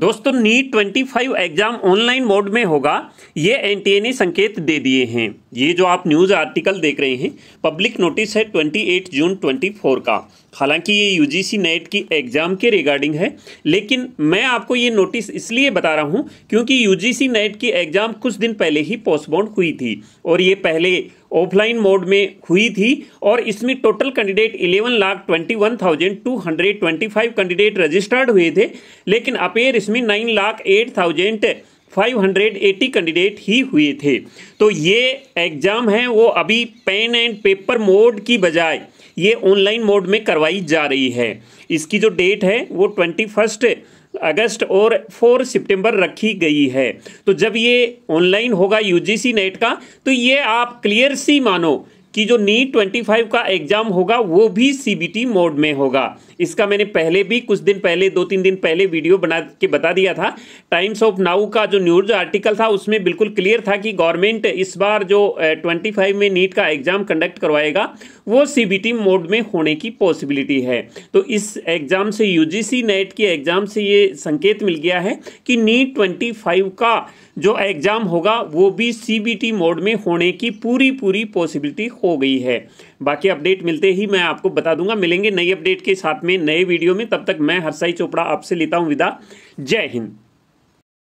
दोस्तों NEET twenty five exam online mode में होगा ये एनटीए ने संकेत दे दिए हैं ये जो आप न्यूज़ आर्टिकल देख रहे हैं पब्लिक नोटिस है twenty eight June twenty four का हालांकि ये यूजीसी नेट की एग्ज़ाम के रिगार्डिंग है लेकिन मैं आपको ये नोटिस इसलिए बता रहा हूँ क्योंकि यूजीसी नेट की एग्ज़ाम कुछ दिन पहले ही पोस्टबोन हुई थी और ये पहले ऑफलाइन मोड में हुई थी और इसमें total candidate eleven lakh twenty one thousand two hundred twenty five candidate registered हुए थे लेकिन अपेयर इसमें nine lakh eight thousand 580 candidate ही हुए थे तो ये एग्ज़ाम है वो अभी पेन एंड पेपर मोड की बजाय ये ऑनलाइन मोड में करवाई जा रही है इसकी जो डेट है वो ट्वेंटी फर्स्ट अगस्त और फोर सितंबर रखी गई है तो जब ये ऑनलाइन होगा यूजीसी नेट का तो ये आप क्लियर सी मानो कि जो नीट 25 का एग्जाम होगा वो भी सीबीटी मोड में होगा इसका मैंने पहले भी कुछ दिन पहले दो तीन दिन पहले वीडियो बना के बता दिया था टाइम्स ऑफ नाउ का जो न्यूज आर्टिकल था उसमें बिल्कुल क्लियर था कि गवर्नमेंट इस बार जो 25 में नीट का एग्जाम कंडक्ट करवाएगा वो सीबीटी मोड में होने की पॉसिबिलिटी है तो इस एग्जाम से यूजीसी नेट के एग्जाम से ये संकेत मिल गया है कि नीट ट्वेंटी का जो एग्जाम होगा वो भी सीबीटी मोड में होने की पूरी पूरी पॉसिबिलिटी हो गई है बाकी अपडेट मिलते ही मैं आपको बता दूंगा मिलेंगे नई अपडेट के साथ में नए वीडियो में तब तक मैं हरसाई चोपड़ा आपसे लेता हूँ विदा जय हिंद